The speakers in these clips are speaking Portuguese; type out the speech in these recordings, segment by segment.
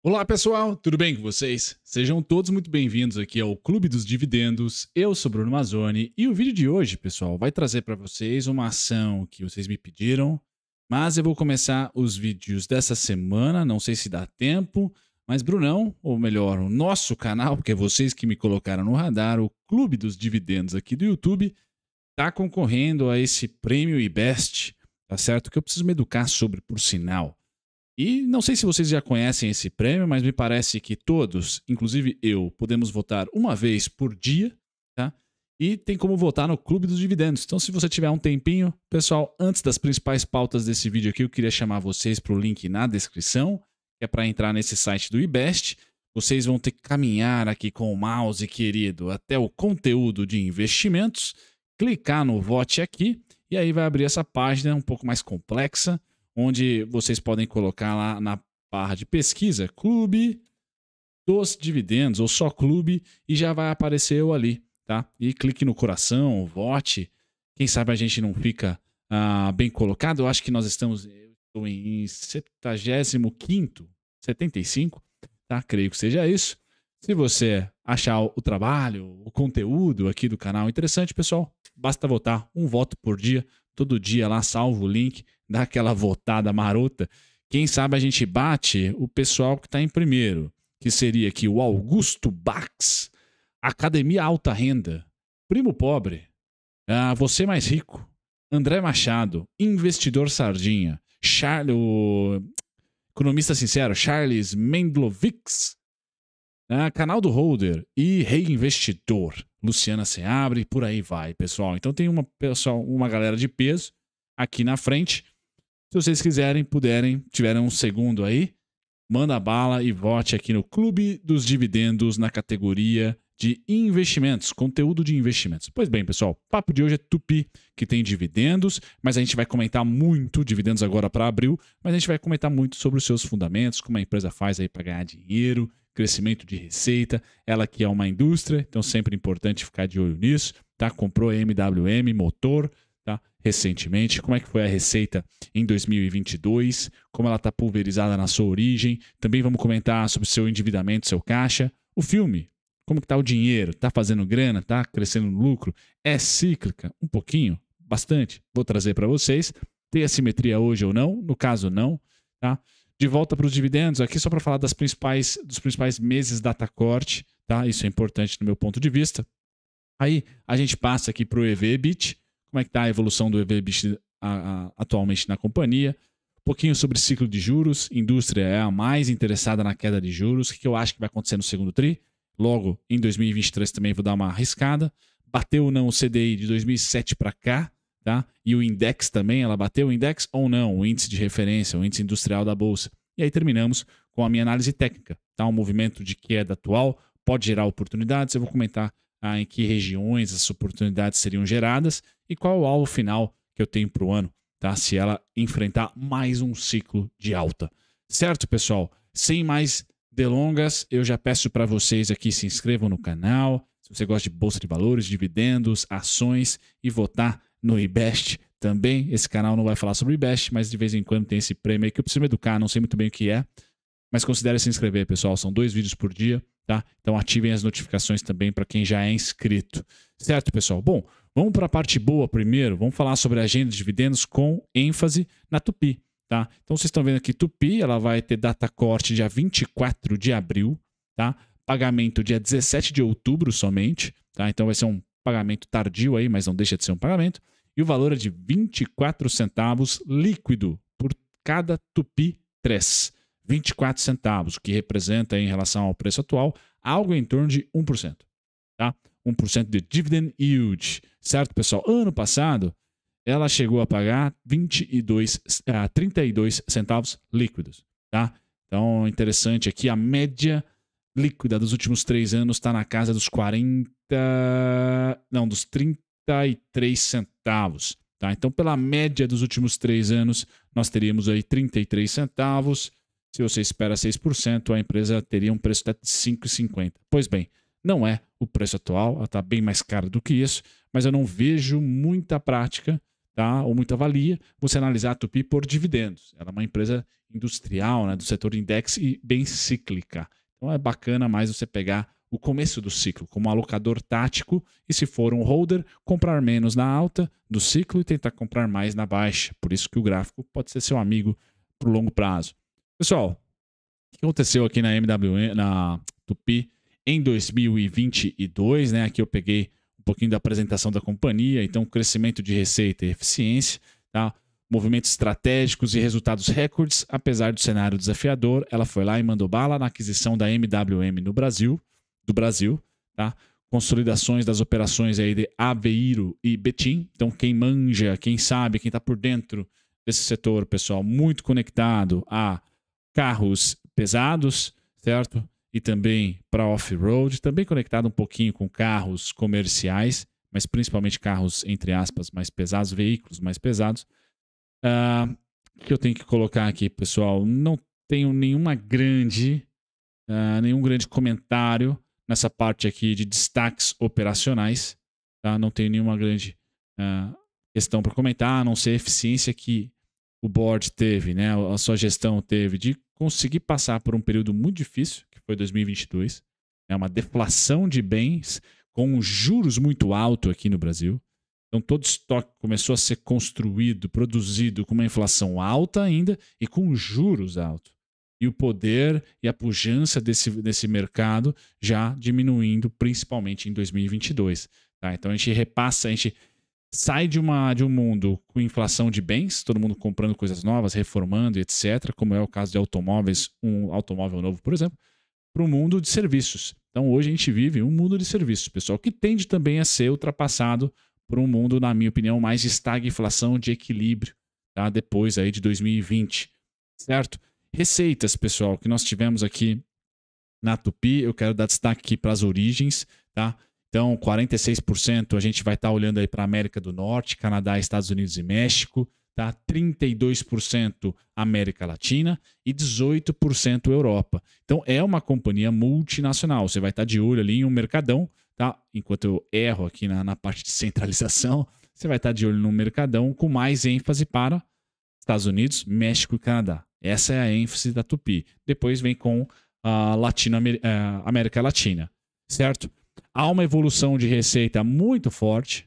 Olá pessoal, tudo bem com vocês? Sejam todos muito bem-vindos aqui ao Clube dos Dividendos. Eu sou Bruno Mazzoni e o vídeo de hoje, pessoal, vai trazer para vocês uma ação que vocês me pediram, mas eu vou começar os vídeos dessa semana, não sei se dá tempo, mas Brunão, ou melhor, o nosso canal, porque é vocês que me colocaram no radar, o Clube dos Dividendos aqui do YouTube, está concorrendo a esse prêmio e best, tá certo? Que eu preciso me educar sobre, por sinal. E não sei se vocês já conhecem esse prêmio, mas me parece que todos, inclusive eu, podemos votar uma vez por dia, tá? E tem como votar no Clube dos Dividendos. Então, se você tiver um tempinho, pessoal, antes das principais pautas desse vídeo aqui, eu queria chamar vocês para o link na descrição, que é para entrar nesse site do IBEST. Vocês vão ter que caminhar aqui com o mouse, querido, até o conteúdo de investimentos, clicar no vote aqui, e aí vai abrir essa página um pouco mais complexa onde vocês podem colocar lá na barra de pesquisa Clube dos Dividendos ou só Clube e já vai aparecer eu ali, tá? E clique no coração, vote. Quem sabe a gente não fica ah, bem colocado. Eu acho que nós estamos eu estou em 75 75, tá? Creio que seja isso. Se você achar o trabalho, o conteúdo aqui do canal interessante, pessoal, basta votar um voto por dia, todo dia lá, salvo o link dá aquela votada marota, quem sabe a gente bate o pessoal que está em primeiro, que seria aqui o Augusto Bax, Academia Alta Renda, Primo Pobre, ah, Você Mais Rico, André Machado, Investidor Sardinha, Charles, o economista sincero, Charles Mendlovics, ah, Canal do Holder e Rei Investidor, Luciana Seabre, por aí vai, pessoal. Então tem uma, pessoal, uma galera de peso aqui na frente se vocês quiserem, puderem, tiverem um segundo aí, manda bala e vote aqui no Clube dos Dividendos na categoria de investimentos, conteúdo de investimentos. Pois bem, pessoal, o papo de hoje é Tupi, que tem dividendos, mas a gente vai comentar muito dividendos agora para abril, mas a gente vai comentar muito sobre os seus fundamentos, como a empresa faz aí para ganhar dinheiro, crescimento de receita, ela que é uma indústria, então sempre é importante ficar de olho nisso, tá? Comprou MWM, motor, tá? recentemente, como é que foi a receita em 2022, como ela está pulverizada na sua origem. Também vamos comentar sobre seu endividamento, seu caixa. O filme, como está o dinheiro? Está fazendo grana? Está crescendo no lucro? É cíclica? Um pouquinho? Bastante? Vou trazer para vocês. Tem assimetria hoje ou não? No caso, não. Tá? De volta para os dividendos, aqui só para falar das principais, dos principais meses data corte, tá? Isso é importante do meu ponto de vista. Aí a gente passa aqui para o EVBIT, como é que está a evolução do EVBIT atualmente na companhia, um pouquinho sobre ciclo de juros, indústria é a mais interessada na queda de juros, o que eu acho que vai acontecer no segundo TRI, logo em 2023 também vou dar uma arriscada, bateu ou não o CDI de 2007 para cá, tá? E o index também, ela bateu o index ou não, o índice de referência, o índice industrial da bolsa. E aí terminamos com a minha análise técnica, tá? O movimento de queda atual pode gerar oportunidades, eu vou comentar ah, em que regiões essas oportunidades seriam geradas e qual o alvo final que eu tenho para o ano, tá? Se ela enfrentar mais um ciclo de alta. Certo, pessoal? Sem mais delongas, eu já peço para vocês aqui se inscrevam no canal. Se você gosta de bolsa de valores, dividendos, ações e votar no IBEST também. Esse canal não vai falar sobre IBEST, mas de vez em quando tem esse prêmio aí que eu preciso me educar, não sei muito bem o que é. Mas considere se inscrever, pessoal. São dois vídeos por dia, tá? Então ativem as notificações também para quem já é inscrito. Certo, pessoal? Bom, vamos para a parte boa primeiro. Vamos falar sobre a agenda de dividendos com ênfase na Tupi, tá? Então vocês estão vendo aqui Tupi, ela vai ter data corte dia 24 de abril, tá? Pagamento dia 17 de outubro somente, tá? Então vai ser um pagamento tardio aí, mas não deixa de ser um pagamento. E o valor é de 24 centavos líquido por cada Tupi 3. 24 centavos, o que representa em relação ao preço atual algo em torno de 1%. Tá? 1% de dividend yield, certo, pessoal? Ano passado, ela chegou a pagar 22, ah, 32 centavos líquidos, tá? Então, interessante aqui, a média líquida dos últimos três anos está na casa dos 40, não, dos 33 centavos, tá? Então, pela média dos últimos três anos, nós teríamos aí 33 centavos, se você espera 6%, a empresa teria um preço até de 5,50. Pois bem, não é o preço atual, ela está bem mais cara do que isso, mas eu não vejo muita prática tá? ou muita valia você analisar a Tupi por dividendos. Ela é uma empresa industrial né, do setor index e bem cíclica. Então é bacana mais você pegar o começo do ciclo como alocador tático e se for um holder, comprar menos na alta do ciclo e tentar comprar mais na baixa. Por isso que o gráfico pode ser seu amigo para o longo prazo. Pessoal, o que aconteceu aqui na MWM, na Tupi em 2022, né? Aqui eu peguei um pouquinho da apresentação da companhia, então crescimento de receita e eficiência, tá? Movimentos estratégicos e resultados recordes, apesar do cenário desafiador, ela foi lá e mandou bala na aquisição da MWM no Brasil, do Brasil, tá? consolidações das operações aí de Aveiro e Betim. Então, quem manja, quem sabe, quem está por dentro desse setor, pessoal, muito conectado a carros pesados, certo? E também para off-road, também conectado um pouquinho com carros comerciais, mas principalmente carros, entre aspas, mais pesados, veículos mais pesados. Uh, o que eu tenho que colocar aqui, pessoal? Não tenho nenhuma grande, uh, nenhum grande comentário nessa parte aqui de destaques operacionais. Tá? Não tenho nenhuma grande uh, questão para comentar, a não ser a eficiência que o board teve, né, a sua gestão teve de conseguir passar por um período muito difícil, que foi 2022, né, uma deflação de bens com juros muito alto aqui no Brasil. Então todo estoque começou a ser construído, produzido com uma inflação alta ainda e com juros altos. E o poder e a pujança desse, desse mercado já diminuindo, principalmente em 2022. Tá? Então a gente repassa, a gente sai de, uma, de um mundo com inflação de bens, todo mundo comprando coisas novas, reformando, etc., como é o caso de automóveis, um automóvel novo, por exemplo, para o mundo de serviços. Então hoje a gente vive um mundo de serviços, pessoal, que tende também a ser ultrapassado por um mundo, na minha opinião, mais de estagflação, de equilíbrio, tá? depois aí de 2020, certo? Receitas, pessoal, que nós tivemos aqui na Tupi, eu quero dar destaque aqui para as origens, tá? Então, 46% a gente vai estar tá olhando aí para a América do Norte, Canadá, Estados Unidos e México, tá? 32% América Latina e 18% Europa. Então, é uma companhia multinacional. Você vai estar tá de olho ali em um mercadão, tá? Enquanto eu erro aqui na, na parte de centralização, você vai estar tá de olho no mercadão com mais ênfase para Estados Unidos, México e Canadá. Essa é a ênfase da Tupi. Depois vem com a a eh, América Latina, certo? Há uma evolução de receita muito forte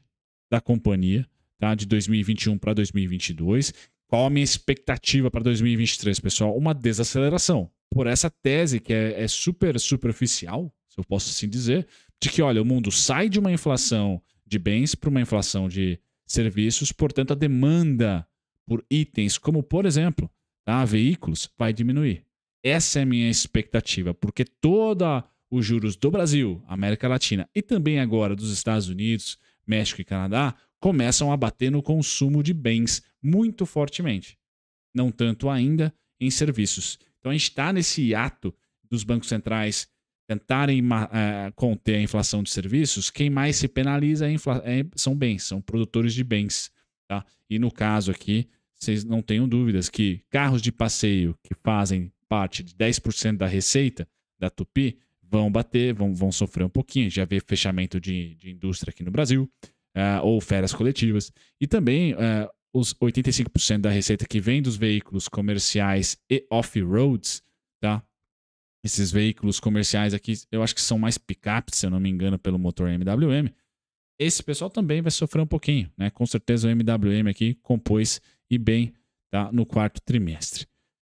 da companhia, tá? De 2021 para 2022. Qual a minha expectativa para 2023, pessoal? Uma desaceleração. Por essa tese que é, é super superficial, se eu posso assim dizer, de que, olha, o mundo sai de uma inflação de bens para uma inflação de serviços, portanto, a demanda por itens, como por exemplo, tá, veículos, vai diminuir. Essa é a minha expectativa, porque toda os juros do Brasil, América Latina e também agora dos Estados Unidos, México e Canadá começam a bater no consumo de bens muito fortemente. Não tanto ainda em serviços. Então a gente está nesse ato dos bancos centrais tentarem uh, conter a inflação de serviços, quem mais se penaliza é é, são bens, são produtores de bens. Tá? E no caso aqui, vocês não tenham dúvidas que carros de passeio que fazem parte de 10% da receita da Tupi vão bater, vão, vão sofrer um pouquinho. Já vê fechamento de, de indústria aqui no Brasil, uh, ou férias coletivas. E também uh, os 85% da receita que vem dos veículos comerciais e off-roads, tá? Esses veículos comerciais aqui, eu acho que são mais picapes, se eu não me engano, pelo motor MWM. Esse pessoal também vai sofrer um pouquinho, né? Com certeza o MWM aqui compôs e bem, tá? No quarto trimestre.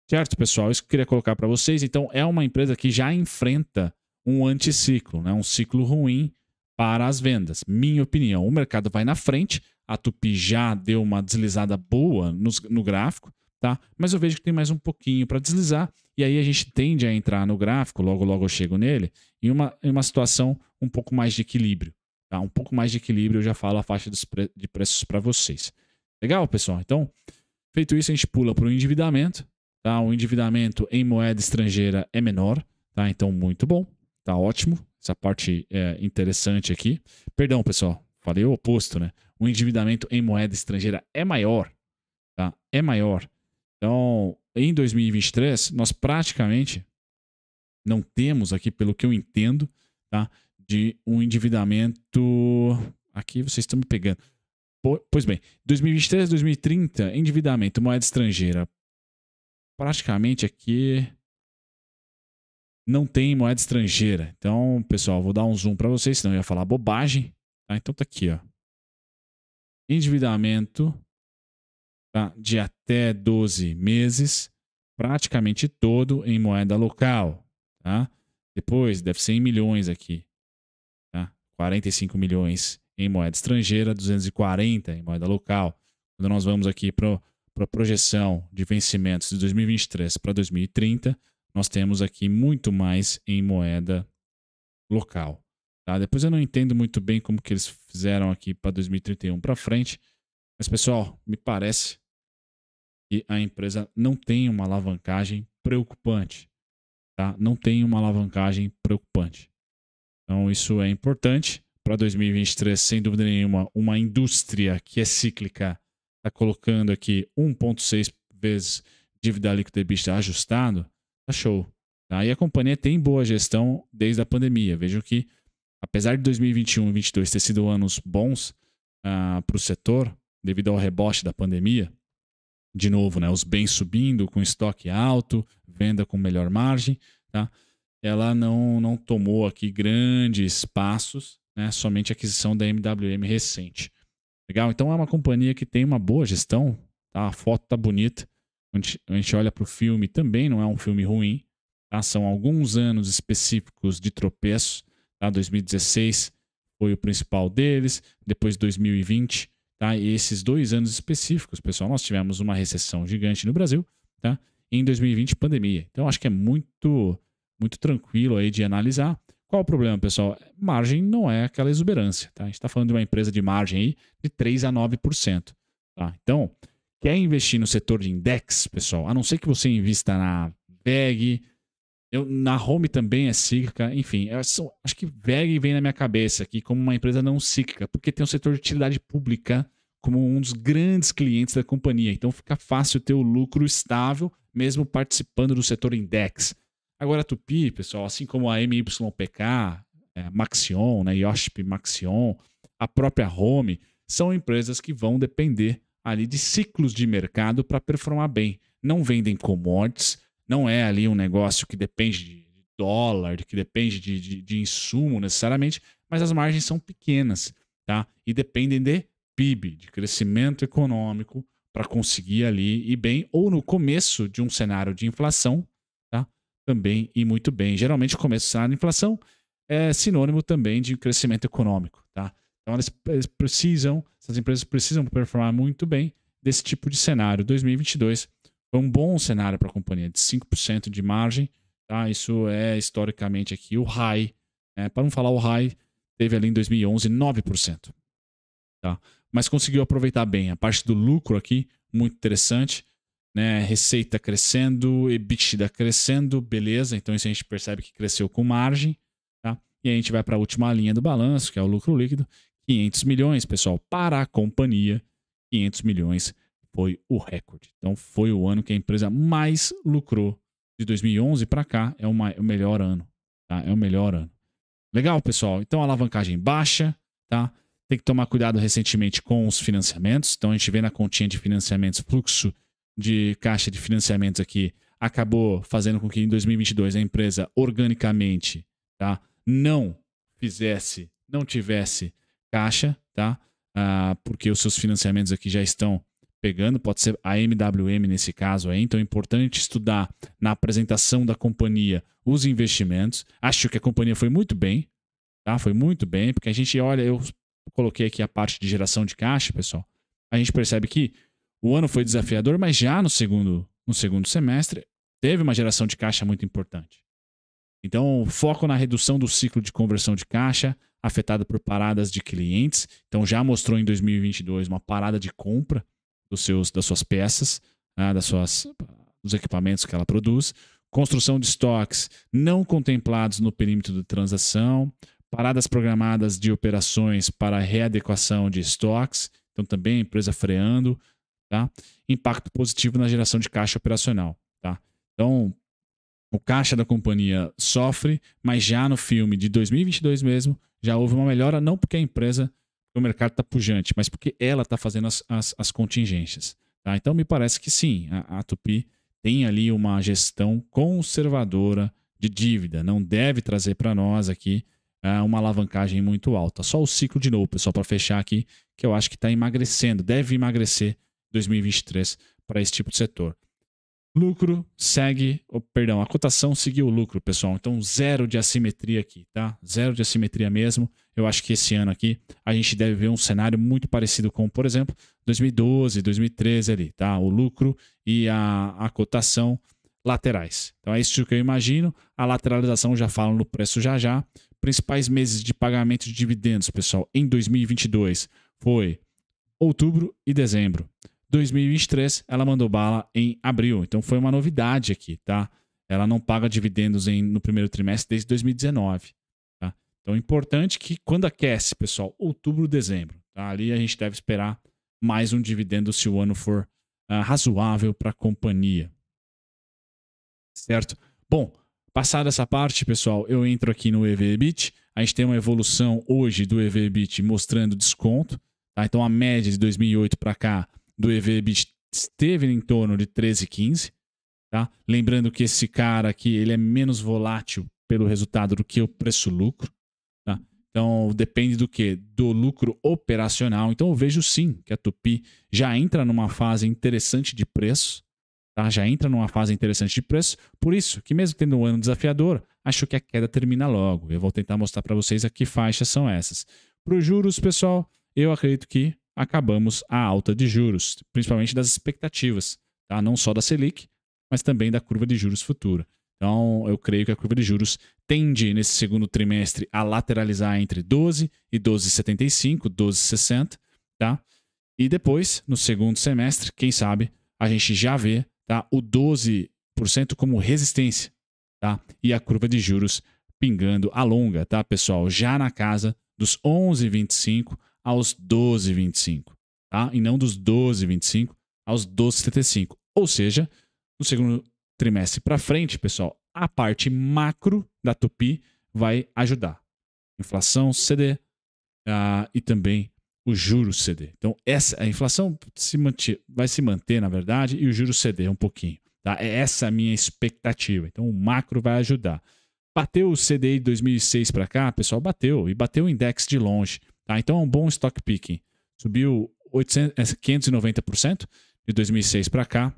Certo, pessoal? Isso que eu queria colocar para vocês. Então, é uma empresa que já enfrenta um anticiclo, né? um ciclo ruim para as vendas. Minha opinião, o mercado vai na frente, a Tupi já deu uma deslizada boa no, no gráfico, tá? mas eu vejo que tem mais um pouquinho para deslizar, e aí a gente tende a entrar no gráfico, logo logo eu chego nele, em uma, em uma situação um pouco mais de equilíbrio. Tá? Um pouco mais de equilíbrio, eu já falo a faixa pre de preços para vocês. Legal, pessoal? Então, feito isso, a gente pula para o endividamento. Tá? O endividamento em moeda estrangeira é menor, tá? então muito bom. Tá ótimo. Essa parte é interessante aqui. Perdão, pessoal. Falei o oposto, né? O endividamento em moeda estrangeira é maior. Tá? É maior. Então, em 2023, nós praticamente não temos aqui, pelo que eu entendo, tá? de um endividamento. Aqui vocês estão me pegando. Pois bem, 2023 2030, endividamento, moeda estrangeira. Praticamente aqui não tem moeda estrangeira. Então, pessoal, vou dar um zoom para vocês, senão eu ia falar bobagem. Tá? Então tá aqui, ó. Endividamento tá? de até 12 meses, praticamente todo em moeda local. Tá? Depois, deve ser em milhões aqui. Tá? 45 milhões em moeda estrangeira, 240 em moeda local. Quando nós vamos aqui para pro, a projeção de vencimentos de 2023 para 2030, nós temos aqui muito mais em moeda local. Tá? Depois eu não entendo muito bem como que eles fizeram aqui para 2031 para frente, mas pessoal, me parece que a empresa não tem uma alavancagem preocupante, tá? Não tem uma alavancagem preocupante. Então isso é importante para 2023, sem dúvida nenhuma, uma indústria que é cíclica está colocando aqui 1.6 vezes dívida líquida EBITDA ajustado, tá show. Tá? E a companhia tem boa gestão desde a pandemia. Vejo que, apesar de 2021 e 2022 ter sido anos bons uh, ah, para o setor, devido ao rebote da pandemia, de novo, né, os bens subindo, com estoque alto, venda com melhor margem, tá? ela não, não tomou aqui grandes passos, né? somente a aquisição da MWM recente. Legal? Então é uma companhia que tem uma boa gestão, tá? a foto tá bonita, a gente olha para o filme, também não é um filme ruim. Tá? São alguns anos específicos de tropeço. Tá? 2016 foi o principal deles, depois 2020. Tá? E esses dois anos específicos, pessoal, nós tivemos uma recessão gigante no Brasil. Tá? em 2020, pandemia. Então, acho que é muito, muito tranquilo aí de analisar. Qual o problema, pessoal? Margem não é aquela exuberância. Tá? A gente está falando de uma empresa de margem aí de 3 a 9%. Tá? Então, quer investir no setor de index, pessoal, a não ser que você invista na VEG, eu, na Home também é cíclica, enfim, é, sou, acho que VEG vem na minha cabeça aqui como uma empresa não cíclica, porque tem o um setor de utilidade pública como um dos grandes clientes da companhia, então fica fácil ter o lucro estável, mesmo participando do setor index. Agora, a Tupi, pessoal, assim como a MYPK, é, Maxion, né, Yoship Maxion, a própria Home, são empresas que vão depender ali de ciclos de mercado para performar bem. Não vendem commodities, não é ali um negócio que depende de dólar, que depende de, de, de insumo necessariamente, mas as margens são pequenas, tá? E dependem de PIB, de crescimento econômico, para conseguir ali ir bem, ou no começo de um cenário de inflação, tá? Também ir muito bem. Geralmente, o começo do cenário de inflação é sinônimo também de crescimento econômico, tá? Então elas precisam, essas empresas precisam performar muito bem desse tipo de cenário. 2022 foi um bom cenário para a companhia, de 5% de margem. Tá? Isso é historicamente aqui o high. Né? Para não falar o high, teve ali em 2011 9%. Tá? Mas conseguiu aproveitar bem. A parte do lucro aqui, muito interessante. Né? Receita crescendo, EBITDA crescendo, beleza. Então isso a gente percebe que cresceu com margem. Tá? E a gente vai para a última linha do balanço, que é o lucro líquido, 500 milhões, pessoal, para a companhia, 500 milhões foi o recorde. Então foi o ano que a empresa mais lucrou de 2011 para cá, é, o melhor ano, tá? É o melhor ano. Legal, pessoal. Então alavancagem baixa, tá? Tem que tomar cuidado recentemente com os financiamentos. Então a gente vê na continha de financiamentos fluxo de caixa de financiamentos aqui acabou fazendo com que em 2022 a empresa organicamente, tá? Não fizesse, não tivesse caixa, tá? Ah, porque os seus financiamentos aqui já estão pegando, pode ser a MWM nesse caso aí. Então é importante estudar na apresentação da companhia os investimentos. Acho que a companhia foi muito bem, tá? Foi muito bem, porque a gente olha, eu coloquei aqui a parte de geração de caixa, pessoal. A gente percebe que o ano foi desafiador, mas já no segundo, no segundo semestre teve uma geração de caixa muito importante. Então, foco na redução do ciclo de conversão de caixa, afetado por paradas de clientes. Então, já mostrou em 2022 uma parada de compra dos seus, das suas peças, né, das suas, dos equipamentos que ela produz. Construção de estoques não contemplados no perímetro da transação. Paradas programadas de operações para readequação de estoques. Então, também empresa freando. Tá? Impacto positivo na geração de caixa operacional. Tá? Então, o caixa da companhia sofre, mas já no filme de 2022 mesmo, já houve uma melhora, não porque a empresa, o mercado está pujante, mas porque ela está fazendo as, as, as contingências. Tá? Então, me parece que sim, a, a Tupi tem ali uma gestão conservadora de dívida, não deve trazer para nós aqui uh, uma alavancagem muito alta. Só o ciclo de novo, pessoal, para fechar aqui, que eu acho que está emagrecendo, deve emagrecer 2023 para esse tipo de setor lucro segue, oh, perdão, a cotação seguiu o lucro, pessoal. Então, zero de assimetria aqui, tá? Zero de assimetria mesmo. Eu acho que esse ano aqui a gente deve ver um cenário muito parecido com, por exemplo, 2012, 2013 ali, tá? O lucro e a, a cotação laterais. Então, é isso que eu imagino. A lateralização já falam no preço já já. Principais meses de pagamento de dividendos, pessoal, em 2022 foi outubro e dezembro. 2023 ela mandou bala em abril. Então foi uma novidade aqui, tá? Ela não paga dividendos em, no primeiro trimestre desde 2019. Tá? Então é importante que quando aquece, pessoal, outubro, dezembro, tá? ali a gente deve esperar mais um dividendo se o ano for uh, razoável para a companhia. Certo? Bom, passada essa parte, pessoal, eu entro aqui no EVBIT. A gente tem uma evolução hoje do EVBIT mostrando desconto. Tá? Então a média de 2008 para cá do EVB esteve em torno de 13,15. Tá? Lembrando que esse cara aqui ele é menos volátil pelo resultado do que o preço-lucro. Tá? Então depende do que? Do lucro operacional. Então eu vejo sim que a Tupi já entra numa fase interessante de preço. Tá? Já entra numa fase interessante de preço. Por isso que mesmo tendo um ano desafiador, acho que a queda termina logo. Eu vou tentar mostrar para vocês a que faixas são essas. Para os juros, pessoal, eu acredito que acabamos a alta de juros, principalmente das expectativas, tá? não só da Selic, mas também da curva de juros futura. Então, eu creio que a curva de juros tende, nesse segundo trimestre, a lateralizar entre 12 e 12,75, 12,60, tá? E depois, no segundo semestre, quem sabe, a gente já vê tá, o 12% como resistência, tá? E a curva de juros pingando a longa, tá, pessoal? Já na casa dos 11,25 aos 12,25, tá? E não dos 12,25 aos 12,75. Ou seja, no segundo trimestre para frente, pessoal, a parte macro da Tupi vai ajudar. Inflação, CD uh, ah, e também o juro CD. Então, essa, a inflação se manter, vai se manter, na verdade, e o juro CD um pouquinho. Tá? É essa a minha expectativa. Então, o macro vai ajudar. Bateu o CDI de 2006 para cá, pessoal, bateu. E bateu o index de longe. Tá? Então é um bom stock picking. Subiu 800, 590% é, de 2006 para cá,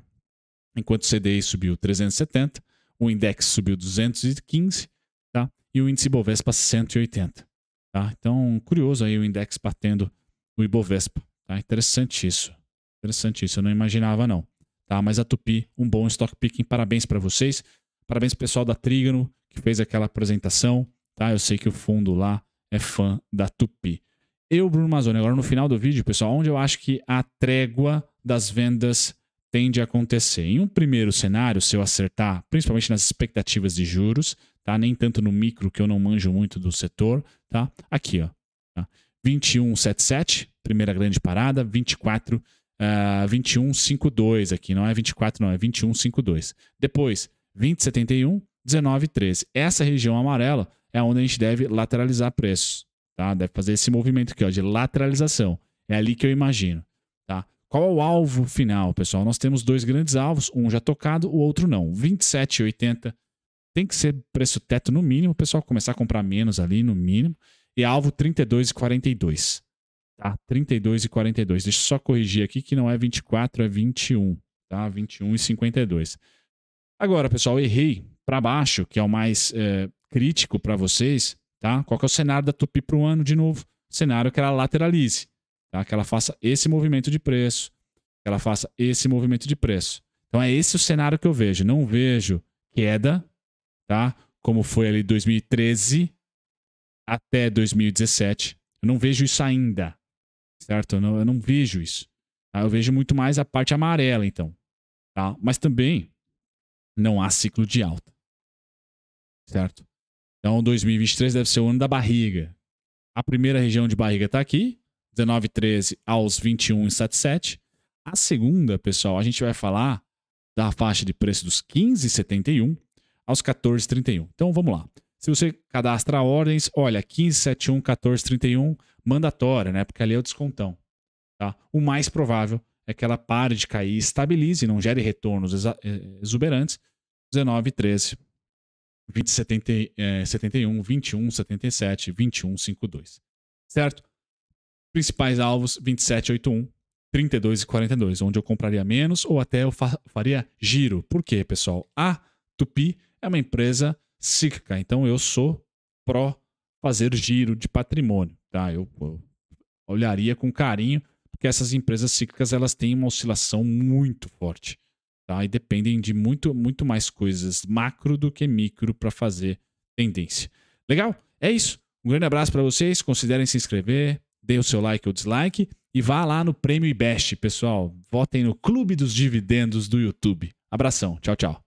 enquanto o CDI subiu 370, o index subiu 215 tá? e o índice Ibovespa 180. Tá? Então, curioso aí o index batendo o Ibovespa. Tá? Interessante isso. Interessante isso, eu não imaginava não. Tá? Mas a Tupi, um bom stock picking. Parabéns para vocês. Parabéns pessoal da Trígono que fez aquela apresentação. Tá? Eu sei que o fundo lá é fã da Tupi eu, Bruno Mazzoni. Agora, no final do vídeo, pessoal, onde eu acho que a trégua das vendas tende a acontecer. Em um primeiro cenário, se eu acertar, principalmente nas expectativas de juros, tá? Nem tanto no micro, que eu não manjo muito do setor, tá? Aqui, ó. Tá? 2177, primeira grande parada, 24 uh, 2152 aqui, não é 24 não, é 2152. Depois, 2071, 1913. Essa região amarela é onde a gente deve lateralizar preços, Tá? Deve fazer esse movimento aqui, ó, de lateralização. É ali que eu imagino. Tá? Qual é o alvo final, pessoal? Nós temos dois grandes alvos, um já tocado, o outro não. 27,80 tem que ser preço teto no mínimo, pessoal começar a comprar menos ali no mínimo. E alvo 32,42. Tá? 32,42. Deixa eu só corrigir aqui que não é 24, é 21. Tá? 21,52. Agora, pessoal, errei para baixo, que é o mais é, crítico para vocês. Tá? Qual que é o cenário da Tupi para o ano, de novo? Cenário que ela lateralize, tá? que ela faça esse movimento de preço, que ela faça esse movimento de preço. Então é esse o cenário que eu vejo. Não vejo queda, tá? como foi ali 2013 até 2017. Eu não vejo isso ainda, certo? Eu não, eu não vejo isso. Tá? Eu vejo muito mais a parte amarela, então. Tá? Mas também não há ciclo de alta, certo? Então, 2023 deve ser o ano da barriga. A primeira região de barriga está aqui, 19,13 aos 21,77. A segunda, pessoal, a gente vai falar da faixa de preço dos 15,71 aos 14,31. Então, vamos lá. Se você cadastra ordens, olha, 1571, 1431, mandatória, né? Porque ali é o descontão. Tá? O mais provável é que ela pare de cair, estabilize, não gere retornos eh, exuberantes. 19,13. 2071, 70, é, 21, 77, 21, 52. Certo? Principais alvos: 27, 81, 32 e 42, onde eu compraria menos ou até eu fa faria giro. Por quê, pessoal? A Tupi é uma empresa cíclica, então eu sou pró fazer giro de patrimônio, tá? Eu, eu olharia com carinho, porque essas empresas cíclicas elas têm uma oscilação muito forte. Tá? E dependem de muito, muito mais coisas macro do que micro para fazer tendência. Legal? É isso. Um grande abraço para vocês. Considerem se inscrever, dê o seu like ou dislike e vá lá no Prêmio IBEST, pessoal. Votem no Clube dos Dividendos do YouTube. Abração. Tchau, tchau.